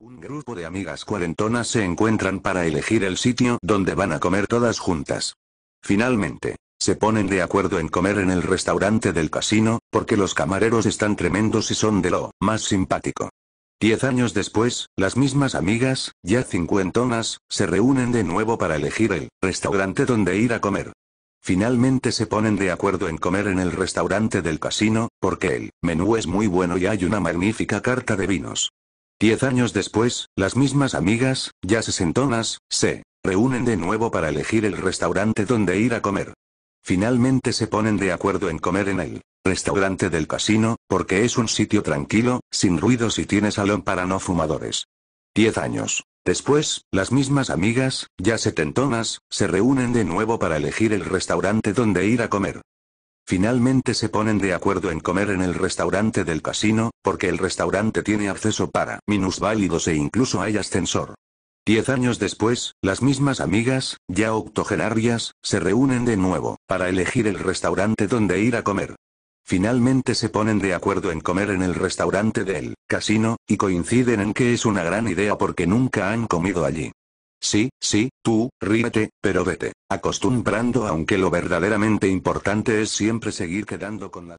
Un grupo de amigas cuarentonas se encuentran para elegir el sitio donde van a comer todas juntas. Finalmente, se ponen de acuerdo en comer en el restaurante del casino, porque los camareros están tremendos y son de lo más simpático. Diez años después, las mismas amigas, ya cincuentonas, se reúnen de nuevo para elegir el restaurante donde ir a comer. Finalmente se ponen de acuerdo en comer en el restaurante del casino, porque el menú es muy bueno y hay una magnífica carta de vinos. Diez años después, las mismas amigas, ya sesentonas, se reúnen de nuevo para elegir el restaurante donde ir a comer. Finalmente se ponen de acuerdo en comer en el restaurante del casino, porque es un sitio tranquilo, sin ruidos y tiene salón para no fumadores. Diez años. Después, las mismas amigas, ya setentonas, se reúnen de nuevo para elegir el restaurante donde ir a comer. Finalmente se ponen de acuerdo en comer en el restaurante del casino, porque el restaurante tiene acceso para minusválidos e incluso hay ascensor. Diez años después, las mismas amigas, ya octogenarias, se reúnen de nuevo, para elegir el restaurante donde ir a comer. Finalmente se ponen de acuerdo en comer en el restaurante del casino, y coinciden en que es una gran idea porque nunca han comido allí. Sí, sí, tú, ríete, pero vete, acostumbrando aunque lo verdaderamente importante es siempre seguir quedando con la...